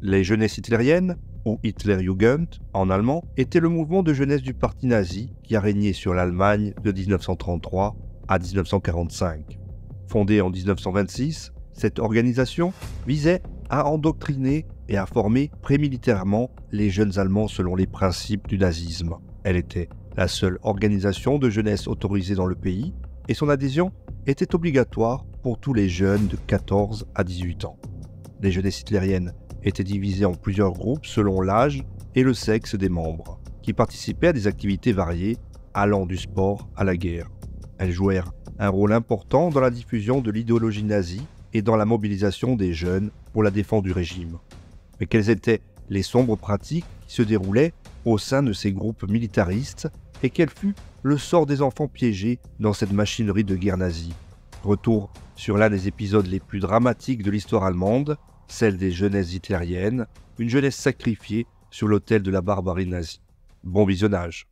Les jeunesses hitlériennes, ou Hitlerjugend en allemand, étaient le mouvement de jeunesse du parti nazi qui a régné sur l'Allemagne de 1933 à 1945. Fondée en 1926, cette organisation visait à endoctriner et à former prémilitairement les jeunes Allemands selon les principes du nazisme. Elle était la seule organisation de jeunesse autorisée dans le pays et son adhésion était obligatoire pour tous les jeunes de 14 à 18 ans. Les jeunesses hitlériennes étaient divisés en plusieurs groupes selon l'âge et le sexe des membres, qui participaient à des activités variées allant du sport à la guerre. Elles jouèrent un rôle important dans la diffusion de l'idéologie nazie et dans la mobilisation des jeunes pour la défense du régime. Mais quelles étaient les sombres pratiques qui se déroulaient au sein de ces groupes militaristes et quel fut le sort des enfants piégés dans cette machinerie de guerre nazie Retour sur l'un des épisodes les plus dramatiques de l'histoire allemande celle des jeunesses hitlériennes, une jeunesse sacrifiée sur l'autel de la barbarie nazie. Bon visionnage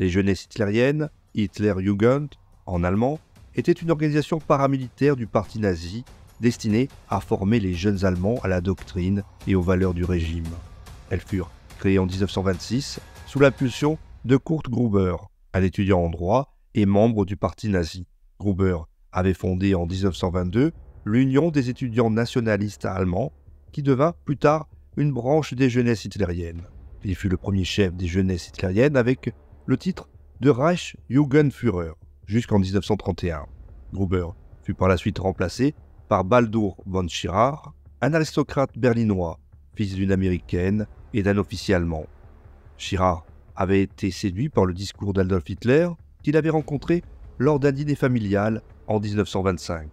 Les jeunesses hitlériennes, Hitlerjugend en allemand, était une organisation paramilitaire du parti nazi destinée à former les jeunes Allemands à la doctrine et aux valeurs du régime. Elles furent créées en 1926 sous l'impulsion de Kurt Gruber, un étudiant en droit et membre du parti nazi. Gruber avait fondé en 1922 l'Union des étudiants nationalistes allemands, qui devint plus tard une branche des jeunesses hitlériennes. Il fut le premier chef des jeunesses hitlériennes avec le titre de Reich Jugendführer jusqu'en 1931. Gruber fut par la suite remplacé par Baldur von Schirach, un aristocrate berlinois, fils d'une américaine et d'un officier allemand. Schirach avait été séduit par le discours d'Adolf Hitler qu'il avait rencontré lors d'un dîner familial en 1925.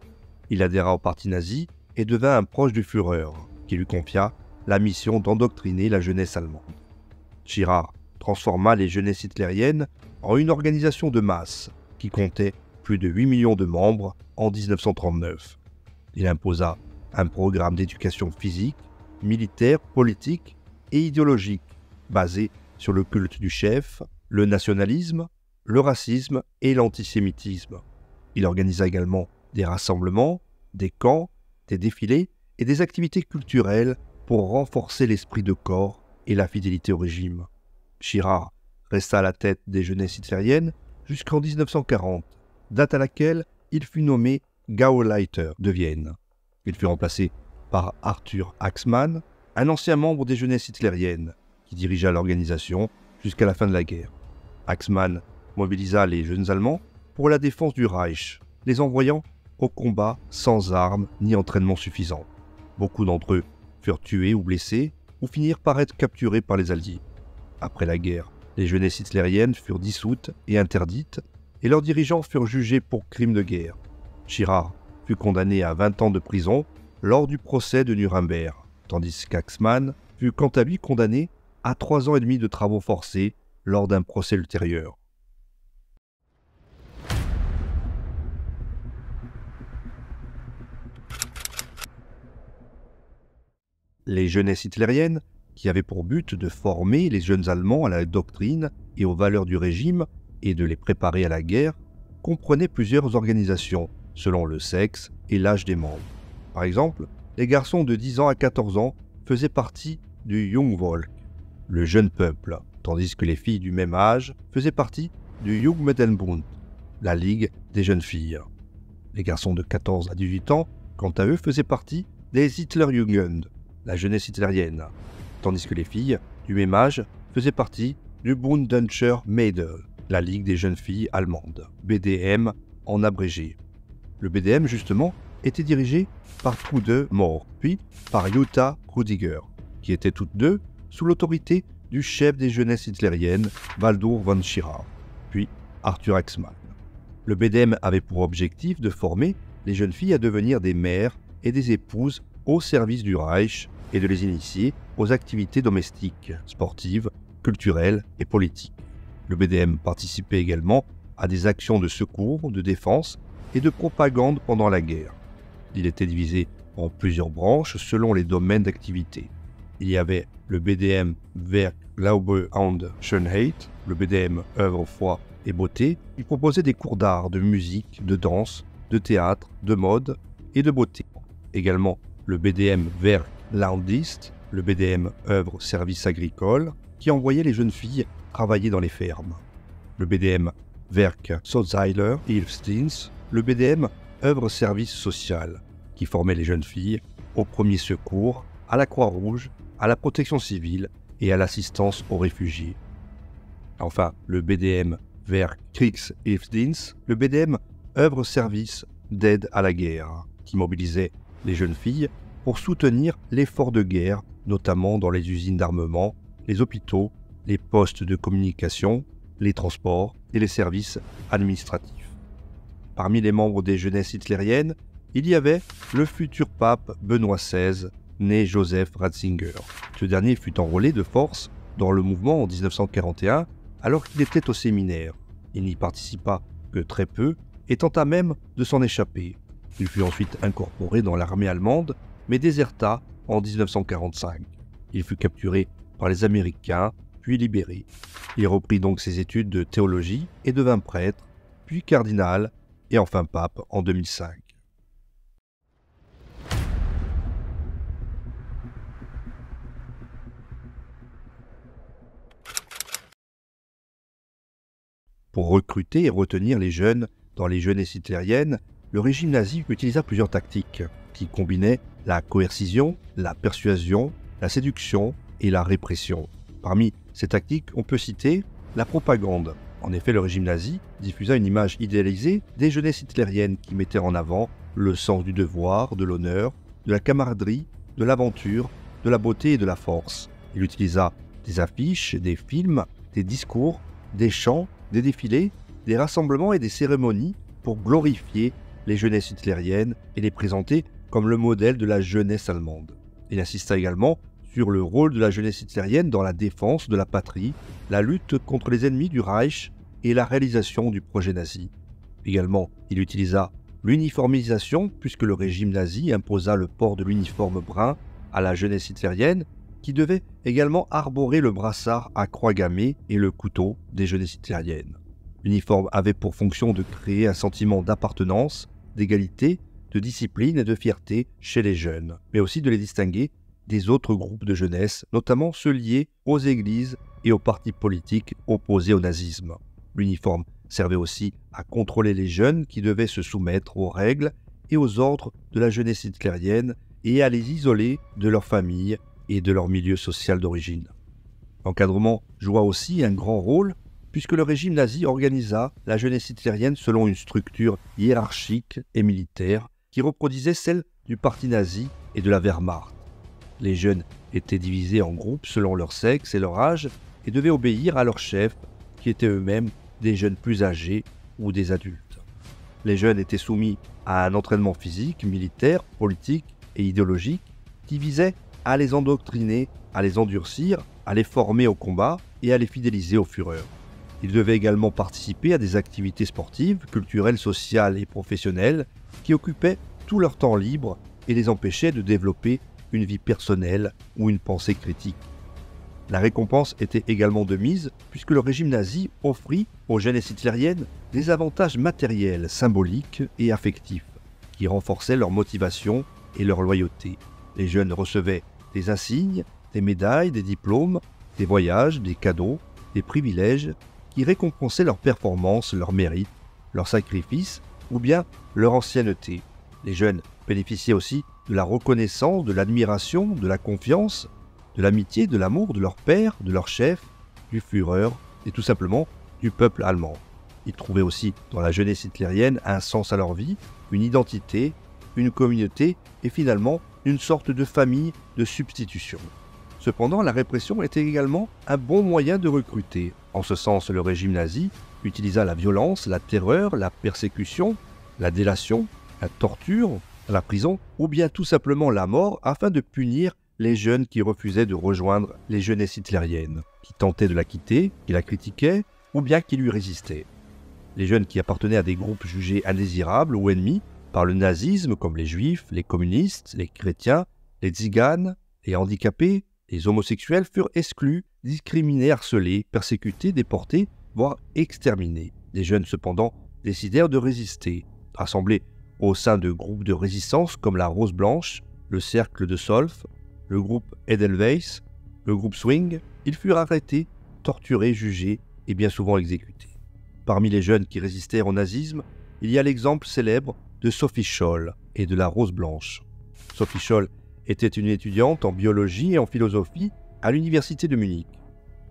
Il adhéra au parti nazi et devint un proche du Führer, qui lui confia la mission d'endoctriner la jeunesse allemande. Schirach transforma les jeunesses hitlériennes en une organisation de masse qui comptait plus de 8 millions de membres en 1939. Il imposa un programme d'éducation physique, militaire, politique et idéologique, basé sur le culte du chef, le nationalisme, le racisme et l'antisémitisme. Il organisa également des rassemblements, des camps, des défilés et des activités culturelles pour renforcer l'esprit de corps et la fidélité au régime. Chirard resta à la tête des jeunesses hitlériennes jusqu'en 1940, date à laquelle il fut nommé Gauleiter de Vienne. Il fut remplacé par Arthur Axmann, un ancien membre des jeunesses hitlériennes, qui dirigea l'organisation jusqu'à la fin de la guerre. Axmann mobilisa les jeunes Allemands pour la défense du Reich, les envoyant au combat sans armes ni entraînement suffisant. Beaucoup d'entre eux furent tués ou blessés ou finirent par être capturés par les Alliés. Après la guerre, les jeunesses hitlériennes furent dissoutes et interdites, et leurs dirigeants furent jugés pour crimes de guerre. Chirard fut condamné à 20 ans de prison lors du procès de Nuremberg, tandis qu'Axmann fut quant à lui condamné à 3 ans et demi de travaux forcés lors d'un procès ultérieur. Les jeunesses hitlériennes, qui avaient pour but de former les jeunes Allemands à la doctrine et aux valeurs du régime et de les préparer à la guerre, comprenaient plusieurs organisations, selon le sexe et l'âge des membres. Par exemple, les garçons de 10 ans à 14 ans faisaient partie du Jungvolk, le jeune peuple, tandis que les filles du même âge faisaient partie du Jungmädelbund, la ligue des jeunes filles. Les garçons de 14 à 18 ans, quant à eux, faisaient partie des Hitlerjugend, la jeunesse hitlérienne, tandis que les filles du même âge faisaient partie du Bundenscher Mädel, la ligue des jeunes filles allemandes, BDM en abrégé. Le BDM, justement, était dirigé par Trude morts puis par Jutta Rudiger, qui étaient toutes deux sous l'autorité du chef des jeunesses hitlériennes, Waldur von Schirach, puis Arthur Axmann. Le BDM avait pour objectif de former les jeunes filles à devenir des mères et des épouses au service du Reich et de les initier aux activités domestiques, sportives, culturelles et politiques. Le BDM participait également à des actions de secours, de défense et de propagande pendant la guerre. Il était divisé en plusieurs branches selon les domaines d'activité. Il y avait le BDM Werk, Glaube und Schönheit, le BDM œuvre, foi et beauté. Il proposait des cours d'art, de musique, de danse, de théâtre, de mode et de beauté. Également le BDM Werk Landist, le BDM œuvre, service agricole, qui envoyait les jeunes filles travailler dans les fermes. Le BDM Werk Soziler Hilfsdienst, le BDM œuvre service social, qui formait les jeunes filles au premier secours, à la Croix-Rouge, à la protection civile et à l'assistance aux réfugiés. Enfin, le BDM vers Kriegs Hilfsdienst, le BDM œuvre service d'aide à la guerre, qui mobilisait les jeunes filles pour soutenir l'effort de guerre, notamment dans les usines d'armement, les hôpitaux, les postes de communication, les transports et les services administratifs. Parmi les membres des jeunesses hitlériennes, il y avait le futur pape Benoît XVI, né Joseph Ratzinger. Ce dernier fut enrôlé de force dans le mouvement en 1941 alors qu'il était au séminaire. Il n'y participa que très peu et tenta même de s'en échapper. Il fut ensuite incorporé dans l'armée allemande mais déserta en 1945. Il fut capturé par les Américains puis libéré. Il reprit donc ses études de théologie et devint prêtre, puis cardinal et enfin pape en 2005. Pour recruter et retenir les jeunes dans les jeunesses hitlériennes, le régime nazi utilisa plusieurs tactiques qui combinaient la coercition, la persuasion, la séduction et la répression. Parmi ces tactiques, on peut citer la propagande, en effet, le régime nazi diffusa une image idéalisée des jeunesses hitlériennes qui mettaient en avant le sens du devoir, de l'honneur, de la camaraderie, de l'aventure, de la beauté et de la force. Il utilisa des affiches, des films, des discours, des chants, des défilés, des rassemblements et des cérémonies pour glorifier les jeunesses hitlériennes et les présenter comme le modèle de la jeunesse allemande. Il insista également sur le rôle de la jeunesse hitlérienne dans la défense de la patrie, la lutte contre les ennemis du Reich et la réalisation du projet nazi. Également, il utilisa l'uniformisation puisque le régime nazi imposa le port de l'uniforme brun à la jeunesse hitlérienne qui devait également arborer le brassard à croix gammée et le couteau des jeunesses hitlériennes. L'uniforme avait pour fonction de créer un sentiment d'appartenance, d'égalité, de discipline et de fierté chez les jeunes, mais aussi de les distinguer des autres groupes de jeunesse, notamment ceux liés aux églises et aux partis politiques opposés au nazisme. L'uniforme servait aussi à contrôler les jeunes qui devaient se soumettre aux règles et aux ordres de la jeunesse hitlérienne et à les isoler de leur famille et de leur milieu social d'origine. L'encadrement joua aussi un grand rôle puisque le régime nazi organisa la jeunesse hitlérienne selon une structure hiérarchique et militaire qui reproduisait celle du parti nazi et de la Wehrmacht. Les jeunes étaient divisés en groupes selon leur sexe et leur âge et devaient obéir à leurs chefs, qui étaient eux-mêmes des jeunes plus âgés ou des adultes. Les jeunes étaient soumis à un entraînement physique, militaire, politique et idéologique qui visait à les endoctriner, à les endurcir, à les former au combat et à les fidéliser aux fureurs. Ils devaient également participer à des activités sportives, culturelles, sociales et professionnelles qui occupaient tout leur temps libre et les empêchaient de développer vie personnelle ou une pensée critique. La récompense était également de mise, puisque le régime nazi offrit aux jeunes hitlériennes des avantages matériels, symboliques et affectifs, qui renforçaient leur motivation et leur loyauté. Les jeunes recevaient des insignes, des médailles, des diplômes, des voyages, des cadeaux, des privilèges, qui récompensaient leurs performances, leurs mérites, leur sacrifices ou bien leur ancienneté. Les jeunes bénéficiaient aussi de la reconnaissance, de l'admiration, de la confiance, de l'amitié, de l'amour de leur père, de leur chef, du Führer et tout simplement du peuple allemand. Ils trouvaient aussi dans la jeunesse hitlérienne un sens à leur vie, une identité, une communauté et finalement une sorte de famille de substitution. Cependant, la répression était également un bon moyen de recruter. En ce sens, le régime nazi utilisa la violence, la terreur, la persécution, la délation, la torture la prison ou bien tout simplement la mort afin de punir les jeunes qui refusaient de rejoindre les jeunesses hitlériennes, qui tentaient de la quitter, qui la critiquaient ou bien qui lui résistaient. Les jeunes qui appartenaient à des groupes jugés indésirables ou ennemis par le nazisme comme les juifs, les communistes, les chrétiens, les tziganes, les handicapés, les homosexuels furent exclus, discriminés, harcelés, persécutés, déportés, voire exterminés. Les jeunes cependant décidèrent de résister, rassemblés au sein de groupes de résistance comme la Rose Blanche, le Cercle de Solf, le groupe Edelweiss, le groupe Swing, ils furent arrêtés, torturés, jugés et bien souvent exécutés. Parmi les jeunes qui résistèrent au nazisme, il y a l'exemple célèbre de Sophie Scholl et de la Rose Blanche. Sophie Scholl était une étudiante en biologie et en philosophie à l'université de Munich.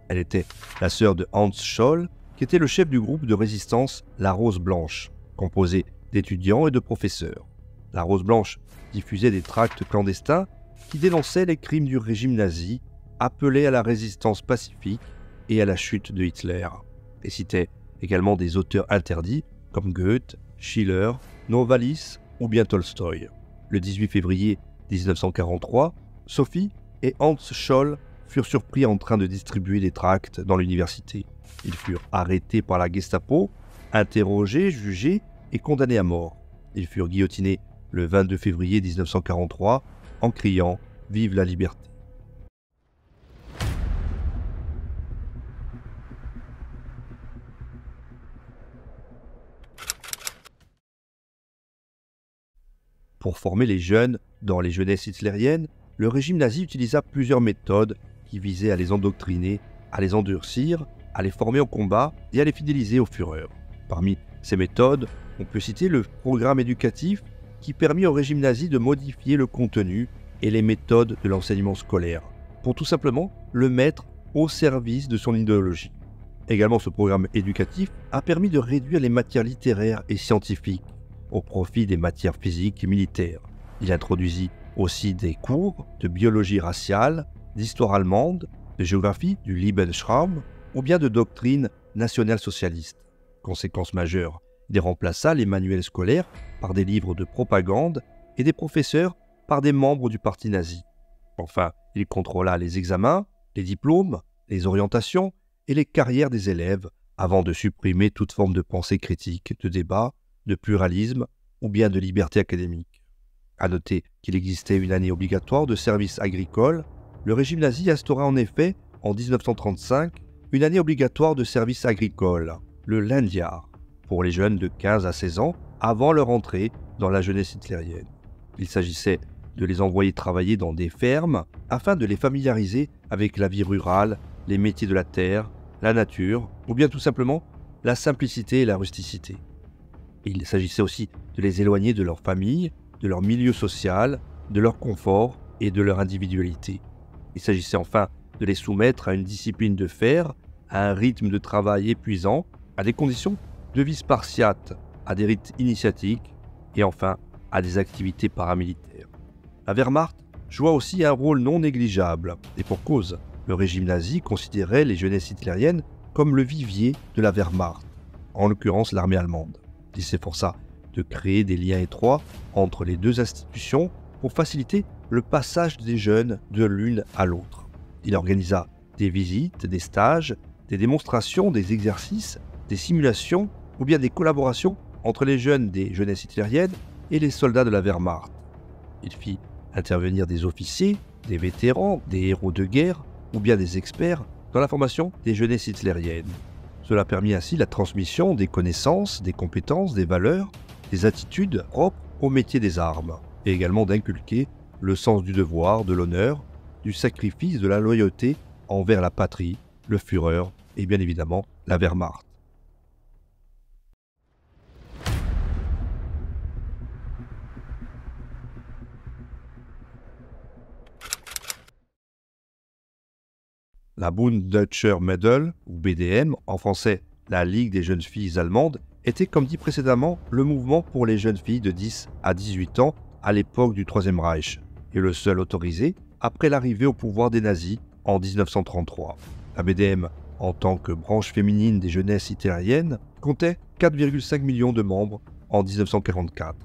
Elle était la sœur de Hans Scholl, qui était le chef du groupe de résistance La Rose Blanche, composé d'étudiants et de professeurs. La Rose Blanche diffusait des tracts clandestins qui dénonçaient les crimes du régime nazi, appelaient à la résistance pacifique et à la chute de Hitler, et citait également des auteurs interdits comme Goethe, Schiller, Novalis ou bien Tolstoï. Le 18 février 1943, Sophie et Hans Scholl furent surpris en train de distribuer des tracts dans l'université. Ils furent arrêtés par la Gestapo, interrogés, jugés et condamnés à mort. Ils furent guillotinés le 22 février 1943 en criant Vive la liberté. Pour former les jeunes dans les jeunesses hitlériennes, le régime nazi utilisa plusieurs méthodes qui visaient à les endoctriner, à les endurcir, à les former au combat et à les fidéliser au fureurs. Parmi ces méthodes, on peut citer le programme éducatif qui permit au régime nazi de modifier le contenu et les méthodes de l'enseignement scolaire, pour tout simplement le mettre au service de son idéologie. Également, ce programme éducatif a permis de réduire les matières littéraires et scientifiques au profit des matières physiques et militaires. Il introduisit aussi des cours de biologie raciale, d'histoire allemande, de géographie du Lebensraum ou bien de doctrine nationale-socialiste. Conséquence majeure, il remplaça les manuels scolaires par des livres de propagande et des professeurs par des membres du parti nazi. Enfin, il contrôla les examens, les diplômes, les orientations et les carrières des élèves avant de supprimer toute forme de pensée critique, de débat, de pluralisme ou bien de liberté académique. À noter qu'il existait une année obligatoire de service agricole, le régime nazi instaura en effet, en 1935, une année obligatoire de service agricole, le lundiar pour les jeunes de 15 à 16 ans avant leur entrée dans la jeunesse hitlérienne. Il s'agissait de les envoyer travailler dans des fermes afin de les familiariser avec la vie rurale, les métiers de la terre, la nature, ou bien tout simplement la simplicité et la rusticité. Il s'agissait aussi de les éloigner de leur famille, de leur milieu social, de leur confort et de leur individualité. Il s'agissait enfin de les soumettre à une discipline de fer, à un rythme de travail épuisant, à des conditions de vie spartiate à des rites initiatiques et enfin à des activités paramilitaires. La Wehrmacht joua aussi un rôle non négligeable, et pour cause, le régime nazi considérait les jeunesses hitlériennes comme le vivier de la Wehrmacht, en l'occurrence l'armée allemande. Il s'efforça de créer des liens étroits entre les deux institutions pour faciliter le passage des jeunes de l'une à l'autre. Il organisa des visites, des stages, des démonstrations, des exercices, des simulations ou bien des collaborations entre les jeunes des jeunesses hitlériennes et les soldats de la Wehrmacht. Il fit intervenir des officiers, des vétérans, des héros de guerre ou bien des experts dans la formation des jeunesses hitlériennes. Cela permit ainsi la transmission des connaissances, des compétences, des valeurs, des attitudes propres au métier des armes, et également d'inculquer le sens du devoir, de l'honneur, du sacrifice, de la loyauté envers la patrie, le Führer et bien évidemment la Wehrmacht. La Bund Deutscher Mädel, ou BDM, en français la Ligue des jeunes filles allemandes, était comme dit précédemment le mouvement pour les jeunes filles de 10 à 18 ans à l'époque du Troisième Reich, et le seul autorisé après l'arrivée au pouvoir des nazis en 1933. La BDM, en tant que branche féminine des jeunesses italiennes, comptait 4,5 millions de membres en 1944.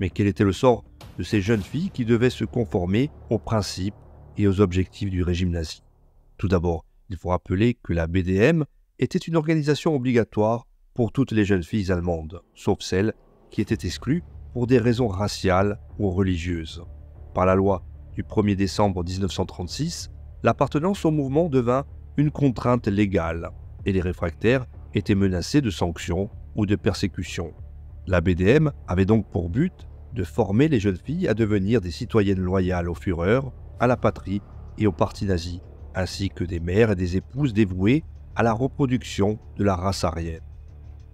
Mais quel était le sort de ces jeunes filles qui devaient se conformer aux principes et aux objectifs du régime nazi tout d'abord, il faut rappeler que la BDM était une organisation obligatoire pour toutes les jeunes filles allemandes, sauf celles qui étaient exclues pour des raisons raciales ou religieuses. Par la loi du 1er décembre 1936, l'appartenance au mouvement devint une contrainte légale et les réfractaires étaient menacés de sanctions ou de persécutions. La BDM avait donc pour but de former les jeunes filles à devenir des citoyennes loyales au Führer, à la patrie et au parti nazi ainsi que des mères et des épouses dévouées à la reproduction de la race aryenne.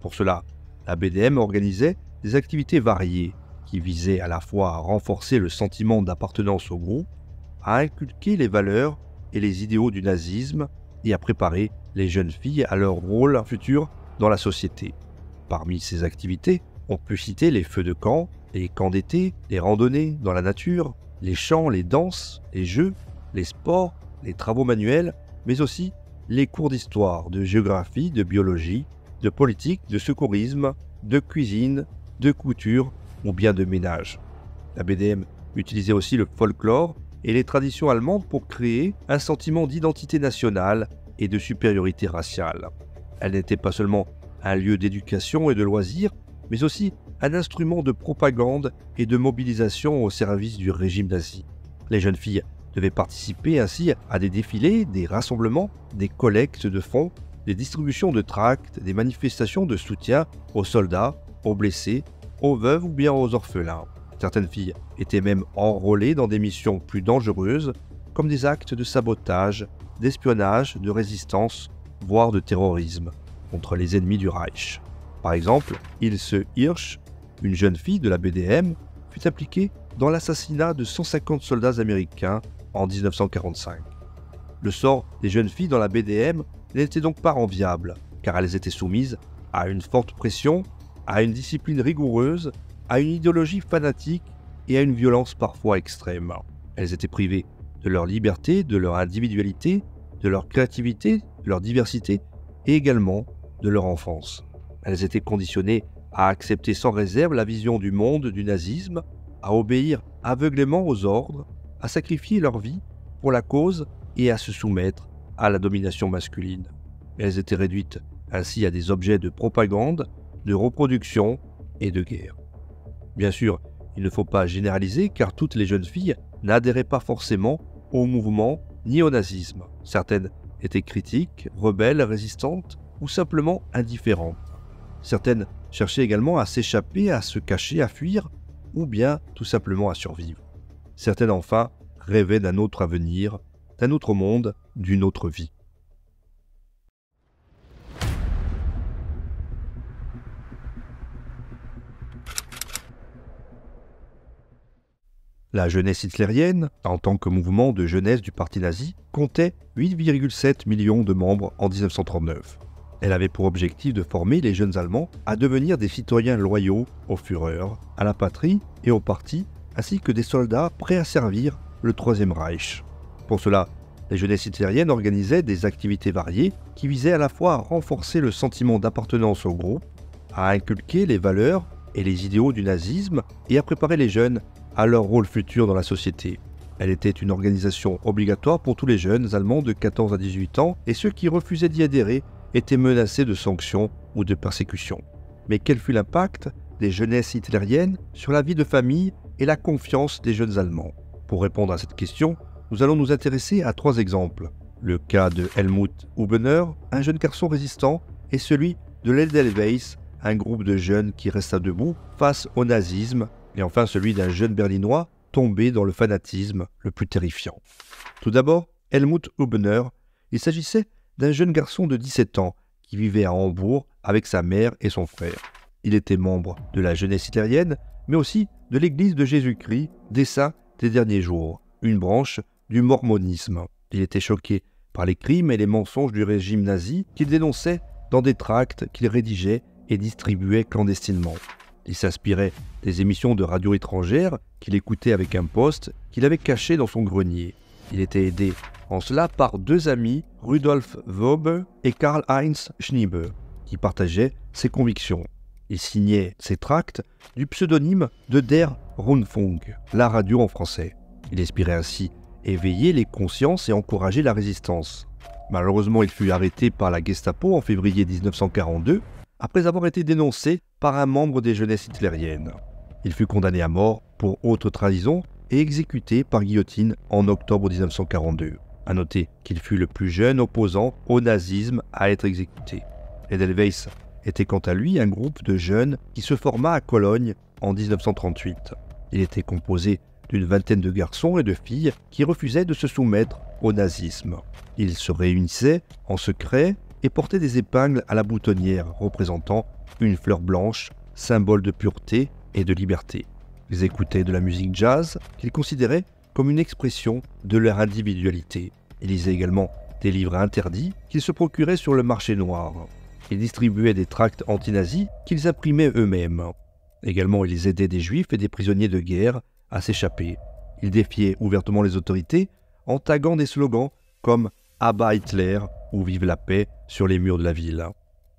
Pour cela, la BDM organisait des activités variées qui visaient à la fois à renforcer le sentiment d'appartenance au groupe, à inculquer les valeurs et les idéaux du nazisme et à préparer les jeunes filles à leur rôle futur dans la société. Parmi ces activités, on peut citer les feux de camp, les camps d'été, les randonnées dans la nature, les chants, les danses, les jeux, les sports les travaux manuels, mais aussi les cours d'histoire, de géographie, de biologie, de politique, de secourisme, de cuisine, de couture ou bien de ménage. La BDM utilisait aussi le folklore et les traditions allemandes pour créer un sentiment d'identité nationale et de supériorité raciale. Elle n'était pas seulement un lieu d'éducation et de loisirs, mais aussi un instrument de propagande et de mobilisation au service du régime nazi. Les jeunes filles devait participer ainsi à des défilés, des rassemblements, des collectes de fonds, des distributions de tracts, des manifestations de soutien aux soldats, aux blessés, aux veuves ou bien aux orphelins. Certaines filles étaient même enrôlées dans des missions plus dangereuses, comme des actes de sabotage, d'espionnage, de résistance, voire de terrorisme, contre les ennemis du Reich. Par exemple, Ilse Hirsch, une jeune fille de la BDM, fut impliquée dans l'assassinat de 150 soldats américains en 1945. Le sort des jeunes filles dans la BDM n'était donc pas enviable, car elles étaient soumises à une forte pression, à une discipline rigoureuse, à une idéologie fanatique et à une violence parfois extrême. Elles étaient privées de leur liberté, de leur individualité, de leur créativité, de leur diversité et également de leur enfance. Elles étaient conditionnées à accepter sans réserve la vision du monde du nazisme, à obéir aveuglément aux ordres, à sacrifier leur vie pour la cause et à se soumettre à la domination masculine. Elles étaient réduites ainsi à des objets de propagande, de reproduction et de guerre. Bien sûr, il ne faut pas généraliser car toutes les jeunes filles n'adhéraient pas forcément au mouvement ni au nazisme. Certaines étaient critiques, rebelles, résistantes ou simplement indifférentes. Certaines cherchaient également à s'échapper, à se cacher, à fuir ou bien tout simplement à survivre. Certaines enfin rêvaient d'un autre avenir, d'un autre monde, d'une autre vie. La jeunesse hitlérienne, en tant que mouvement de jeunesse du parti nazi, comptait 8,7 millions de membres en 1939. Elle avait pour objectif de former les jeunes Allemands à devenir des citoyens loyaux au Führer, à la patrie et au parti ainsi que des soldats prêts à servir le Troisième Reich. Pour cela, les jeunesses hitlériennes organisaient des activités variées qui visaient à la fois à renforcer le sentiment d'appartenance au groupe, à inculquer les valeurs et les idéaux du nazisme et à préparer les jeunes à leur rôle futur dans la société. Elle était une organisation obligatoire pour tous les jeunes allemands de 14 à 18 ans et ceux qui refusaient d'y adhérer étaient menacés de sanctions ou de persécutions. Mais quel fut l'impact des jeunesses hitlériennes sur la vie de famille et la confiance des jeunes Allemands Pour répondre à cette question, nous allons nous intéresser à trois exemples. Le cas de Helmut Hubener, un jeune garçon résistant, et celui de l'Eldelweiss, un groupe de jeunes qui resta debout face au nazisme, et enfin celui d'un jeune berlinois tombé dans le fanatisme le plus terrifiant. Tout d'abord, Helmut Hubener, il s'agissait d'un jeune garçon de 17 ans qui vivait à Hambourg avec sa mère et son frère. Il était membre de la jeunesse italienne, mais aussi de l'Église de Jésus-Christ des Saints des derniers jours, une branche du mormonisme. Il était choqué par les crimes et les mensonges du régime nazi qu'il dénonçait dans des tracts qu'il rédigeait et distribuait clandestinement. Il s'inspirait des émissions de radio étrangères qu'il écoutait avec un poste qu'il avait caché dans son grenier. Il était aidé en cela par deux amis, Rudolf Wobbe et Karl-Heinz Schnieber, qui partageaient ses convictions. Il signait ses tracts du pseudonyme de Der Rundfunk, la radio en français. Il espérait ainsi éveiller les consciences et encourager la résistance. Malheureusement, il fut arrêté par la Gestapo en février 1942 après avoir été dénoncé par un membre des jeunesses hitlériennes. Il fut condamné à mort pour haute trahison et exécuté par guillotine en octobre 1942. A noter qu'il fut le plus jeune opposant au nazisme à être exécuté. Edelweiss était quant à lui un groupe de jeunes qui se forma à Cologne en 1938. Il était composé d'une vingtaine de garçons et de filles qui refusaient de se soumettre au nazisme. Ils se réunissaient en secret et portaient des épingles à la boutonnière représentant une fleur blanche, symbole de pureté et de liberté. Ils écoutaient de la musique jazz qu'ils considéraient comme une expression de leur individualité. Ils lisaient également des livres interdits qu'ils se procuraient sur le marché noir. Ils distribuaient des tracts anti-nazis qu'ils imprimaient eux-mêmes. Également, ils aidaient des juifs et des prisonniers de guerre à s'échapper. Ils défiaient ouvertement les autorités en taguant des slogans comme Abba Hitler ou Vive la paix sur les murs de la ville.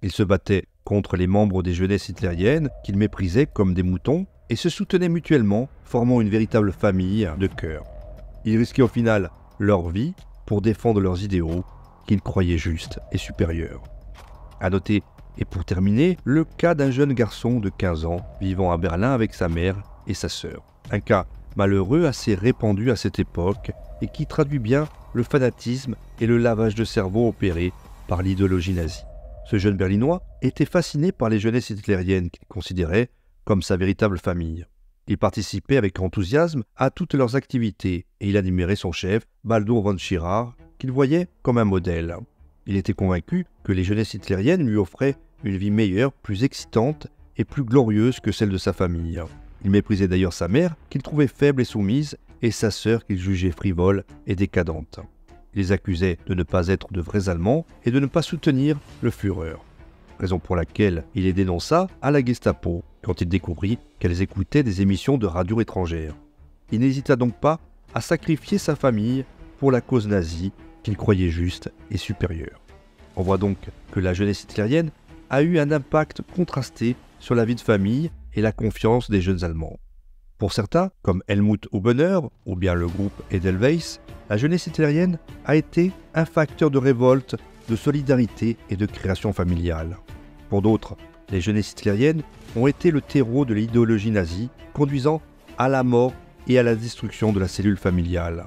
Ils se battaient contre les membres des jeunesses hitlériennes qu'ils méprisaient comme des moutons et se soutenaient mutuellement, formant une véritable famille de cœur. Ils risquaient au final leur vie pour défendre leurs idéaux qu'ils croyaient justes et supérieurs. À noter, et pour terminer, le cas d'un jeune garçon de 15 ans vivant à Berlin avec sa mère et sa sœur. Un cas malheureux assez répandu à cette époque et qui traduit bien le fanatisme et le lavage de cerveau opéré par l'idéologie nazie. Ce jeune berlinois était fasciné par les jeunesses hitlériennes qu'il considérait comme sa véritable famille. Il participait avec enthousiasme à toutes leurs activités et il admirait son chef, Baldur von Schirach, qu'il voyait comme un modèle. Il était convaincu que les jeunesses hitlériennes lui offraient une vie meilleure, plus excitante et plus glorieuse que celle de sa famille. Il méprisait d'ailleurs sa mère, qu'il trouvait faible et soumise, et sa sœur qu'il jugeait frivole et décadente. Il les accusait de ne pas être de vrais Allemands et de ne pas soutenir le Führer. Raison pour laquelle il les dénonça à la Gestapo quand il découvrit qu'elles écoutaient des émissions de radio étrangères. Il n'hésita donc pas à sacrifier sa famille pour la cause nazie qu'il croyait juste et supérieur. On voit donc que la jeunesse hitlérienne a eu un impact contrasté sur la vie de famille et la confiance des jeunes Allemands. Pour certains, comme Helmut Obener ou bien le groupe Edelweiss, la jeunesse hitlérienne a été un facteur de révolte, de solidarité et de création familiale. Pour d'autres, les jeunesses hitlériennes ont été le terreau de l'idéologie nazie, conduisant à la mort et à la destruction de la cellule familiale.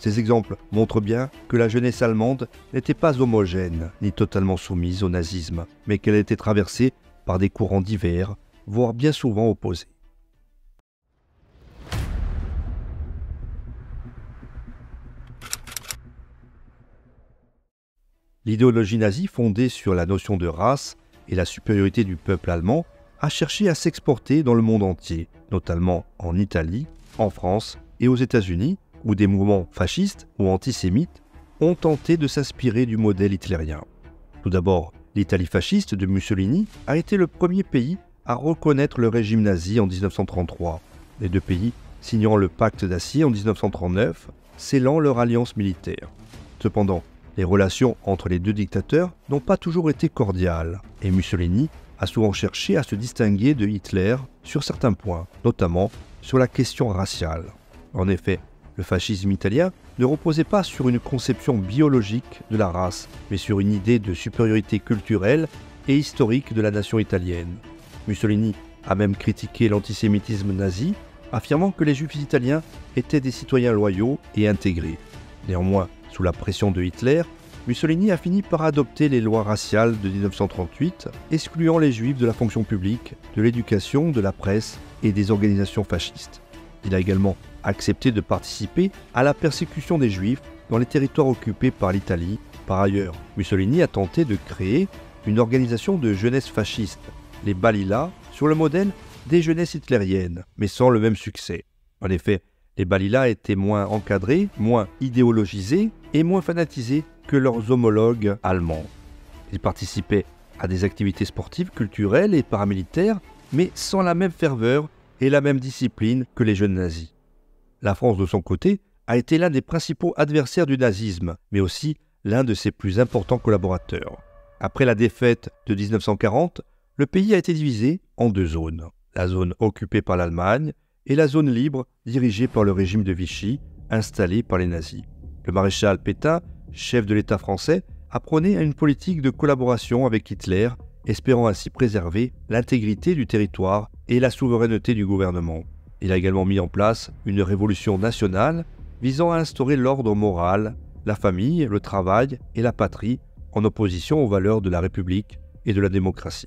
Ces exemples montrent bien que la jeunesse allemande n'était pas homogène ni totalement soumise au nazisme, mais qu'elle était traversée par des courants divers, voire bien souvent opposés. L'idéologie nazie fondée sur la notion de race et la supériorité du peuple allemand a cherché à s'exporter dans le monde entier, notamment en Italie, en France et aux États-Unis, ou des mouvements fascistes ou antisémites ont tenté de s'inspirer du modèle hitlérien. Tout d'abord, l'Italie fasciste de Mussolini a été le premier pays à reconnaître le régime nazi en 1933, les deux pays signant le pacte d'acier en 1939, scellant leur alliance militaire. Cependant, les relations entre les deux dictateurs n'ont pas toujours été cordiales, et Mussolini a souvent cherché à se distinguer de Hitler sur certains points, notamment sur la question raciale. En effet, le fascisme italien ne reposait pas sur une conception biologique de la race, mais sur une idée de supériorité culturelle et historique de la nation italienne. Mussolini a même critiqué l'antisémitisme nazi, affirmant que les juifs italiens étaient des citoyens loyaux et intégrés. Néanmoins, sous la pression de Hitler, Mussolini a fini par adopter les lois raciales de 1938, excluant les juifs de la fonction publique, de l'éducation, de la presse et des organisations fascistes. Il a également accepté de participer à la persécution des Juifs dans les territoires occupés par l'Italie. Par ailleurs, Mussolini a tenté de créer une organisation de jeunesse fasciste, les Balila, sur le modèle des jeunesses hitlériennes, mais sans le même succès. En effet, les Balila étaient moins encadrés, moins idéologisés et moins fanatisés que leurs homologues allemands. Ils participaient à des activités sportives, culturelles et paramilitaires, mais sans la même ferveur et la même discipline que les jeunes nazis. La France, de son côté, a été l'un des principaux adversaires du nazisme, mais aussi l'un de ses plus importants collaborateurs. Après la défaite de 1940, le pays a été divisé en deux zones, la zone occupée par l'Allemagne et la zone libre dirigée par le régime de Vichy, installé par les nazis. Le maréchal Pétain, chef de l'État français, apprenait à une politique de collaboration avec Hitler, espérant ainsi préserver l'intégrité du territoire et la souveraineté du gouvernement. Il a également mis en place une révolution nationale visant à instaurer l'ordre moral, la famille, le travail et la patrie en opposition aux valeurs de la République et de la démocratie.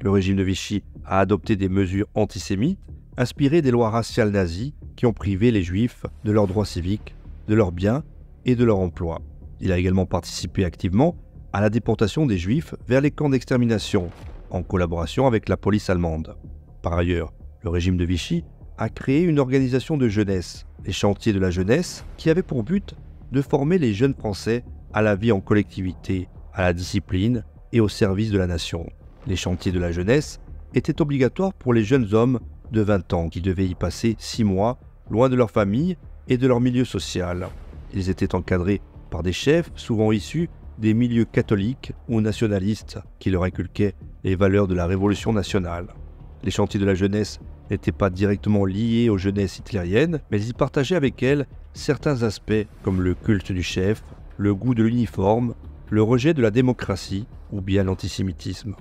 Le régime de Vichy a adopté des mesures antisémites inspirées des lois raciales nazies qui ont privé les juifs de leurs droits civiques, de leurs biens et de leur emploi. Il a également participé activement à la déportation des juifs vers les camps d'extermination en collaboration avec la police allemande. Par ailleurs, le régime de Vichy a créé une organisation de jeunesse, les chantiers de la jeunesse, qui avait pour but de former les jeunes Français à la vie en collectivité, à la discipline et au service de la nation. Les chantiers de la jeunesse étaient obligatoires pour les jeunes hommes de 20 ans qui devaient y passer 6 mois loin de leur famille et de leur milieu social. Ils étaient encadrés par des chefs souvent issus des milieux catholiques ou nationalistes qui leur inculquaient les valeurs de la Révolution nationale. Les chantiers de la jeunesse n'étaient pas directement liés aux jeunesses hitlériennes, mais ils partageaient avec elles certains aspects comme le culte du chef, le goût de l'uniforme, le rejet de la démocratie ou bien l'antisémitisme.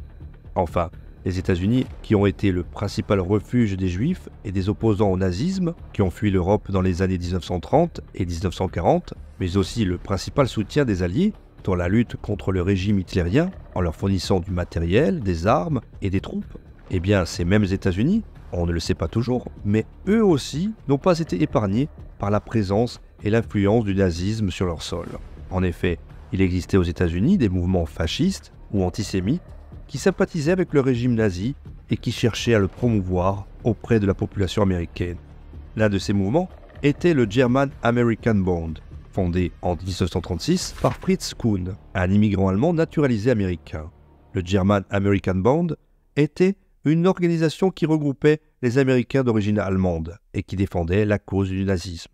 Enfin, les États-Unis, qui ont été le principal refuge des Juifs et des opposants au nazisme, qui ont fui l'Europe dans les années 1930 et 1940, mais aussi le principal soutien des Alliés dans la lutte contre le régime hitlérien en leur fournissant du matériel, des armes et des troupes, eh bien ces mêmes États-Unis on ne le sait pas toujours, mais eux aussi n'ont pas été épargnés par la présence et l'influence du nazisme sur leur sol. En effet, il existait aux États-Unis des mouvements fascistes ou antisémites qui sympathisaient avec le régime nazi et qui cherchaient à le promouvoir auprès de la population américaine. L'un de ces mouvements était le German American Bond, fondé en 1936 par Fritz Kuhn, un immigrant allemand naturalisé américain. Le German American Bond était une organisation qui regroupait les Américains d'origine allemande et qui défendait la cause du nazisme.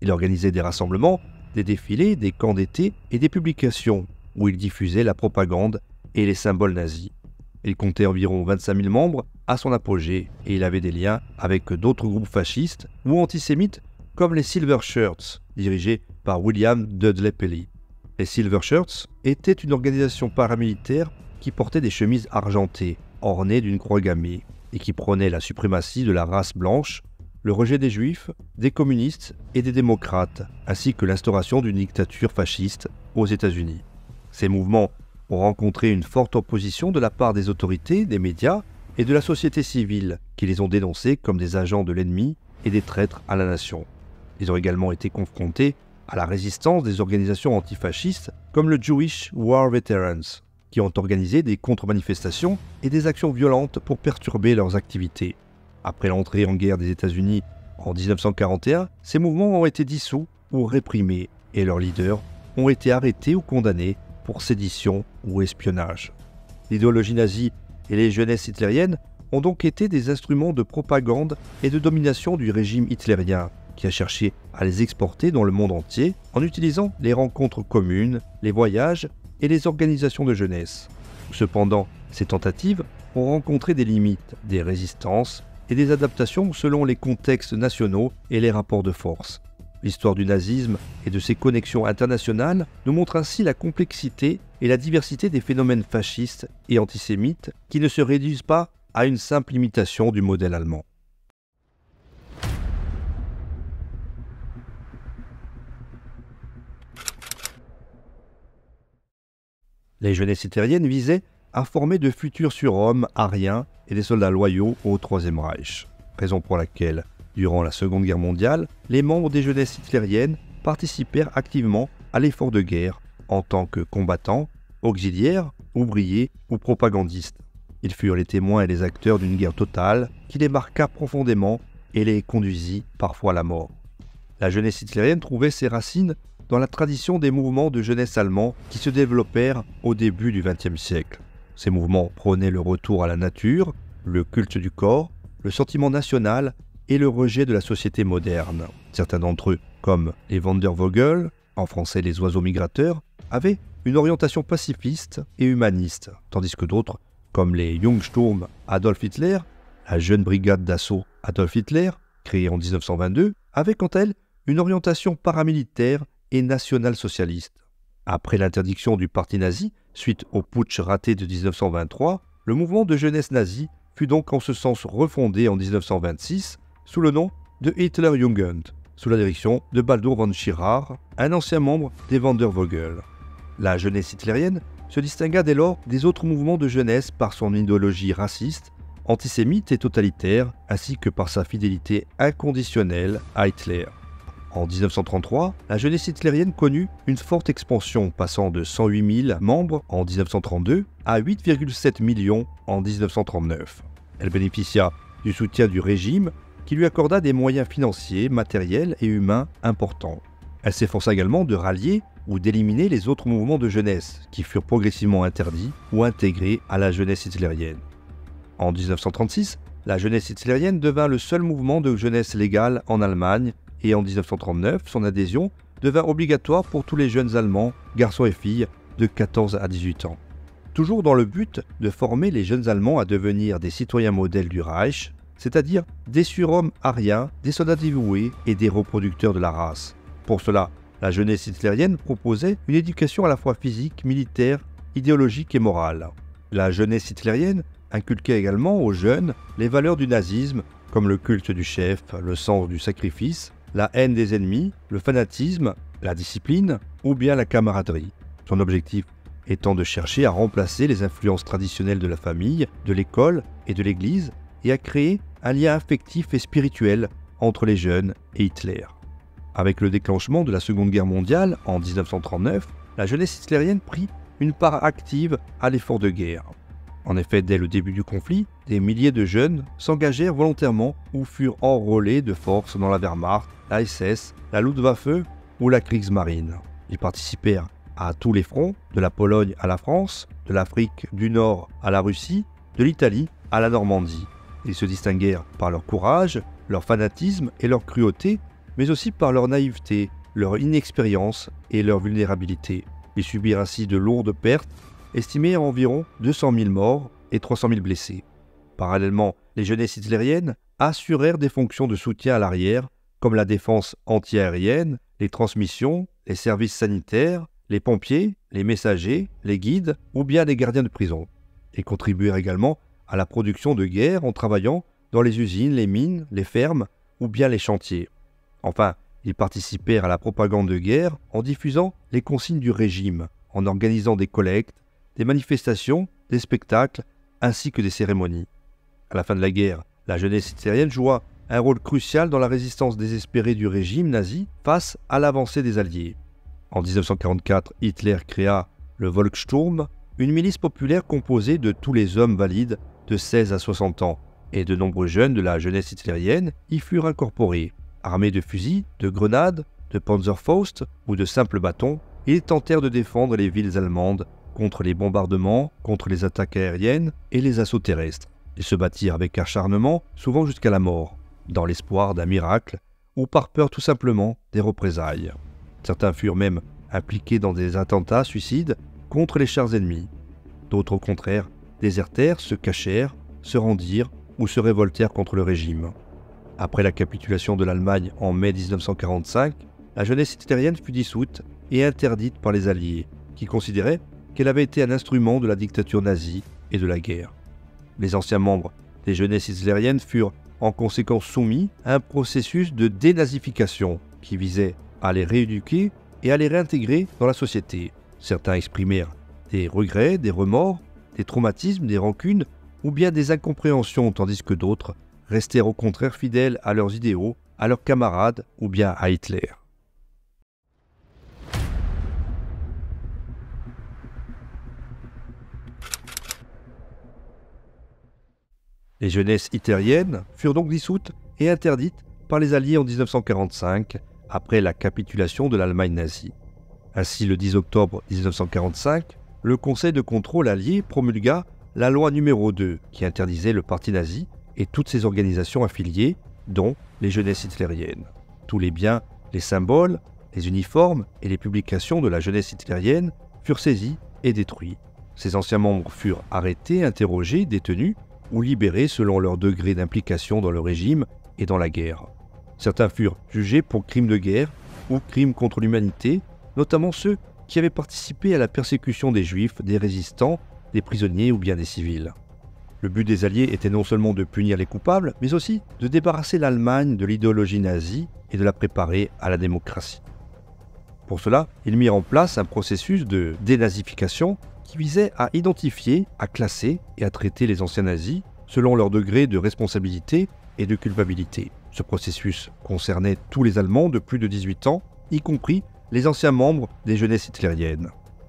Il organisait des rassemblements, des défilés, des camps d'été et des publications où il diffusait la propagande et les symboles nazis. Il comptait environ 25 000 membres à son apogée et il avait des liens avec d'autres groupes fascistes ou antisémites comme les Silver Shirts, dirigés par William Dudley Pelly. Les Silver Shirts étaient une organisation paramilitaire qui portait des chemises argentées Ornés d'une croix gammée et qui prônait la suprématie de la race blanche, le rejet des juifs, des communistes et des démocrates, ainsi que l'instauration d'une dictature fasciste aux États-Unis. Ces mouvements ont rencontré une forte opposition de la part des autorités, des médias et de la société civile, qui les ont dénoncés comme des agents de l'ennemi et des traîtres à la nation. Ils ont également été confrontés à la résistance des organisations antifascistes comme le Jewish War Veterans, qui ont organisé des contre-manifestations et des actions violentes pour perturber leurs activités. Après l'entrée en guerre des États-Unis en 1941, ces mouvements ont été dissous ou réprimés et leurs leaders ont été arrêtés ou condamnés pour sédition ou espionnage. L'idéologie nazie et les jeunesses hitlériennes ont donc été des instruments de propagande et de domination du régime hitlérien, qui a cherché à les exporter dans le monde entier en utilisant les rencontres communes, les voyages et les organisations de jeunesse. Cependant, ces tentatives ont rencontré des limites, des résistances et des adaptations selon les contextes nationaux et les rapports de force. L'histoire du nazisme et de ses connexions internationales nous montre ainsi la complexité et la diversité des phénomènes fascistes et antisémites qui ne se réduisent pas à une simple imitation du modèle allemand. Les jeunesses hitlériennes visaient à former de futurs surhommes ariens et des soldats loyaux au Troisième Reich. Raison pour laquelle, durant la Seconde Guerre mondiale, les membres des jeunesses hitlériennes participèrent activement à l'effort de guerre en tant que combattants, auxiliaires, ouvriers ou propagandistes. Ils furent les témoins et les acteurs d'une guerre totale qui les marqua profondément et les conduisit parfois à la mort. La jeunesse hitlérienne trouvait ses racines dans la tradition des mouvements de jeunesse allemands qui se développèrent au début du XXe siècle. Ces mouvements prônaient le retour à la nature, le culte du corps, le sentiment national et le rejet de la société moderne. Certains d'entre eux, comme les Vandervogel, en français les oiseaux migrateurs, avaient une orientation pacifiste et humaniste, tandis que d'autres, comme les Jungsturm Adolf Hitler, la jeune brigade d'assaut Adolf Hitler, créée en 1922, avait quant à elle une orientation paramilitaire et national-socialiste. Après l'interdiction du parti nazi, suite au putsch raté de 1923, le mouvement de jeunesse nazi fut donc en ce sens refondé en 1926 sous le nom de Hitlerjugend, sous la direction de Baldur von Schirach, un ancien membre des Vandervogel. La jeunesse hitlérienne se distingua dès lors des autres mouvements de jeunesse par son idéologie raciste, antisémite et totalitaire, ainsi que par sa fidélité inconditionnelle à Hitler. En 1933, la jeunesse hitlérienne connut une forte expansion passant de 108 000 membres en 1932 à 8,7 millions en 1939. Elle bénéficia du soutien du régime qui lui accorda des moyens financiers, matériels et humains importants. Elle s'efforça également de rallier ou d'éliminer les autres mouvements de jeunesse qui furent progressivement interdits ou intégrés à la jeunesse hitlérienne. En 1936, la jeunesse hitlérienne devint le seul mouvement de jeunesse légale en Allemagne et en 1939, son adhésion devint obligatoire pour tous les jeunes Allemands, garçons et filles, de 14 à 18 ans. Toujours dans le but de former les jeunes Allemands à devenir des citoyens modèles du Reich, c'est-à-dire des surhommes ariens, des soldats dévoués et des reproducteurs de la race. Pour cela, la jeunesse hitlérienne proposait une éducation à la fois physique, militaire, idéologique et morale. La jeunesse hitlérienne inculquait également aux jeunes les valeurs du nazisme, comme le culte du chef, le sens du sacrifice, la haine des ennemis, le fanatisme, la discipline ou bien la camaraderie. Son objectif étant de chercher à remplacer les influences traditionnelles de la famille, de l'école et de l'Église et à créer un lien affectif et spirituel entre les jeunes et Hitler. Avec le déclenchement de la Seconde Guerre mondiale en 1939, la jeunesse hitlérienne prit une part active à l'effort de guerre. En effet, dès le début du conflit, des milliers de jeunes s'engagèrent volontairement ou furent enrôlés de force dans la Wehrmacht, la SS, la Luftwaffe ou la Kriegsmarine. Ils participèrent à tous les fronts, de la Pologne à la France, de l'Afrique du Nord à la Russie, de l'Italie à la Normandie. Ils se distinguèrent par leur courage, leur fanatisme et leur cruauté, mais aussi par leur naïveté, leur inexpérience et leur vulnérabilité. Ils subirent ainsi de lourdes pertes estimés à environ 200 000 morts et 300 000 blessés. Parallèlement, les jeunesses hitlériennes assurèrent des fonctions de soutien à l'arrière, comme la défense antiaérienne, les transmissions, les services sanitaires, les pompiers, les messagers, les guides ou bien les gardiens de prison, et contribuèrent également à la production de guerre en travaillant dans les usines, les mines, les fermes ou bien les chantiers. Enfin, ils participèrent à la propagande de guerre en diffusant les consignes du régime, en organisant des collectes, des manifestations, des spectacles, ainsi que des cérémonies. À la fin de la guerre, la jeunesse hitlérienne joua un rôle crucial dans la résistance désespérée du régime nazi face à l'avancée des Alliés. En 1944, Hitler créa le Volkssturm, une milice populaire composée de tous les hommes valides de 16 à 60 ans, et de nombreux jeunes de la jeunesse hitlérienne y furent incorporés. Armés de fusils, de grenades, de Panzerfaust ou de simples bâtons, ils tentèrent de défendre les villes allemandes contre les bombardements, contre les attaques aériennes et les assauts terrestres. et se battirent avec acharnement, souvent jusqu'à la mort, dans l'espoir d'un miracle ou par peur tout simplement des représailles. Certains furent même impliqués dans des attentats suicides contre les chars ennemis. D'autres au contraire désertèrent, se cachèrent, se rendirent ou se révoltèrent contre le régime. Après la capitulation de l'Allemagne en mai 1945, la jeunesse italienne fut dissoute et interdite par les Alliés, qui considéraient qu'elle avait été un instrument de la dictature nazie et de la guerre. Les anciens membres des jeunesses hitlériennes furent en conséquence soumis à un processus de dénazification qui visait à les rééduquer et à les réintégrer dans la société. Certains exprimèrent des regrets, des remords, des traumatismes, des rancunes ou bien des incompréhensions, tandis que d'autres restèrent au contraire fidèles à leurs idéaux, à leurs camarades ou bien à Hitler. Les jeunesses hitlériennes furent donc dissoutes et interdites par les Alliés en 1945, après la capitulation de l'Allemagne nazie. Ainsi, le 10 octobre 1945, le Conseil de contrôle allié promulgua la loi numéro 2 qui interdisait le parti nazi et toutes ses organisations affiliées, dont les jeunesses hitlériennes. Tous les biens, les symboles, les uniformes et les publications de la jeunesse hitlérienne furent saisis et détruits. Ses anciens membres furent arrêtés, interrogés, détenus ou libérés selon leur degré d'implication dans le régime et dans la guerre. Certains furent jugés pour crimes de guerre ou crimes contre l'humanité, notamment ceux qui avaient participé à la persécution des juifs, des résistants, des prisonniers ou bien des civils. Le but des Alliés était non seulement de punir les coupables, mais aussi de débarrasser l'Allemagne de l'idéologie nazie et de la préparer à la démocratie. Pour cela, ils mirent en place un processus de dénazification visait à identifier, à classer et à traiter les anciens nazis selon leur degré de responsabilité et de culpabilité. Ce processus concernait tous les Allemands de plus de 18 ans, y compris les anciens membres des jeunesses hitlériennes.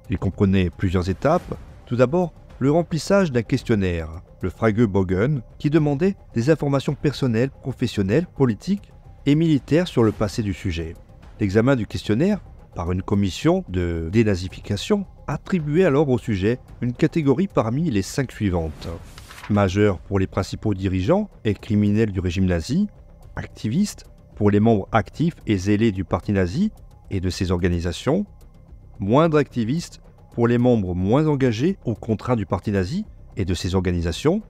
Il comprenait plusieurs étapes. Tout d'abord, le remplissage d'un questionnaire, le Fragebogen, qui demandait des informations personnelles, professionnelles, politiques et militaires sur le passé du sujet. L'examen du questionnaire par une commission de dénazification attribuait alors au sujet une catégorie parmi les cinq suivantes. Majeur pour les principaux dirigeants et criminels du régime nazi, activiste pour les membres actifs et zélés du parti nazi et de ses organisations, moindre activiste pour les membres moins engagés ou contraints du parti nazi et de ses organisations,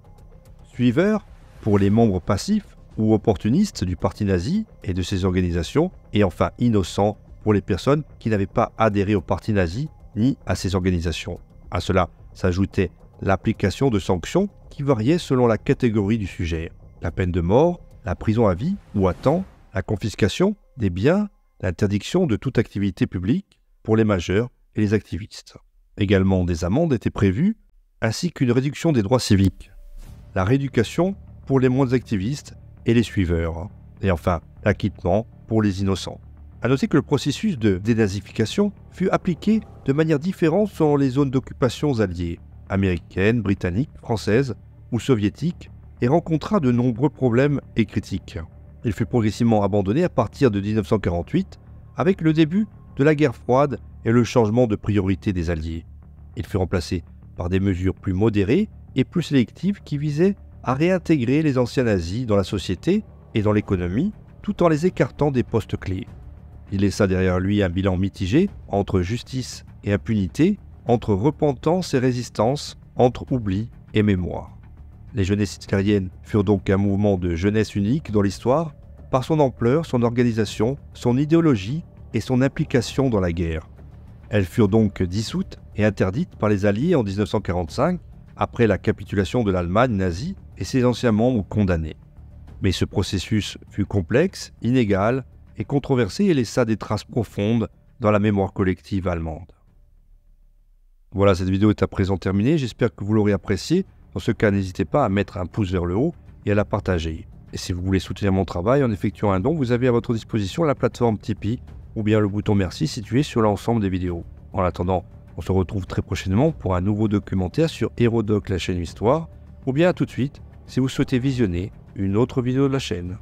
suiveur pour les membres passifs ou opportunistes du parti nazi et de ses organisations, et enfin innocent pour les personnes qui n'avaient pas adhéré au parti nazi ni à ces organisations. À cela s'ajoutait l'application de sanctions qui variaient selon la catégorie du sujet. La peine de mort, la prison à vie ou à temps, la confiscation des biens, l'interdiction de toute activité publique pour les majeurs et les activistes. Également des amendes étaient prévues, ainsi qu'une réduction des droits civiques, la rééducation pour les moins activistes et les suiveurs, et enfin l'acquittement pour les innocents. A noter que le processus de dénazification fut appliqué de manière différente selon les zones d'occupation alliées, américaines, britanniques, françaises ou soviétiques, et rencontra de nombreux problèmes et critiques. Il fut progressivement abandonné à partir de 1948 avec le début de la guerre froide et le changement de priorité des Alliés. Il fut remplacé par des mesures plus modérées et plus sélectives qui visaient à réintégrer les anciens nazis dans la société et dans l'économie tout en les écartant des postes clés. Il laissa derrière lui un bilan mitigé entre justice et impunité, entre repentance et résistance, entre oubli et mémoire. Les jeunesses hitlériennes furent donc un mouvement de jeunesse unique dans l'histoire par son ampleur, son organisation, son idéologie et son implication dans la guerre. Elles furent donc dissoutes et interdites par les Alliés en 1945 après la capitulation de l'Allemagne nazie et ses anciens membres condamnés. Mais ce processus fut complexe, inégal et controversée et laissa des traces profondes dans la mémoire collective allemande. Voilà, cette vidéo est à présent terminée, j'espère que vous l'aurez appréciée. Dans ce cas, n'hésitez pas à mettre un pouce vers le haut et à la partager. Et si vous voulez soutenir mon travail en effectuant un don, vous avez à votre disposition la plateforme Tipeee ou bien le bouton merci situé sur l'ensemble des vidéos. En attendant, on se retrouve très prochainement pour un nouveau documentaire sur Hérodoc, la chaîne Histoire, ou bien à tout de suite si vous souhaitez visionner une autre vidéo de la chaîne.